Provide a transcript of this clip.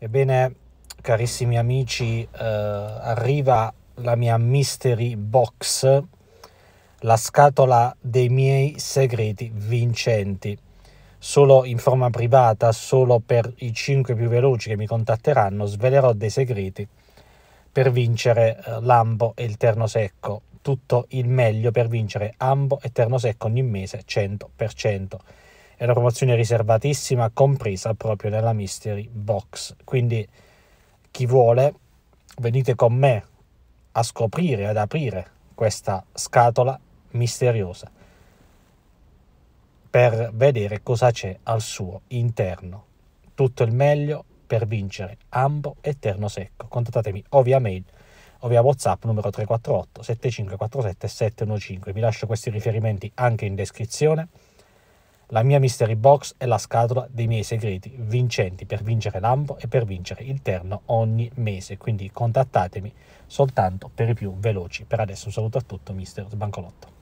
Ebbene, carissimi amici, eh, arriva la mia mystery box, la scatola dei miei segreti vincenti, solo in forma privata, solo per i 5 più veloci che mi contatteranno, svelerò dei segreti per vincere eh, l'ambo e il terno secco, tutto il meglio per vincere ambo e terno secco ogni mese 100% è una promozione riservatissima, compresa proprio nella Mystery Box. Quindi chi vuole, venite con me a scoprire, ad aprire questa scatola misteriosa per vedere cosa c'è al suo interno. Tutto il meglio per vincere ambo Eterno secco. Contattatemi o via mail o via WhatsApp numero 348 7547 715. Vi lascio questi riferimenti anche in descrizione. La mia mystery box è la scatola dei miei segreti vincenti per vincere l'ambo e per vincere il terno ogni mese, quindi contattatemi soltanto per i più veloci. Per adesso un saluto a tutto, mister Sbancolotto.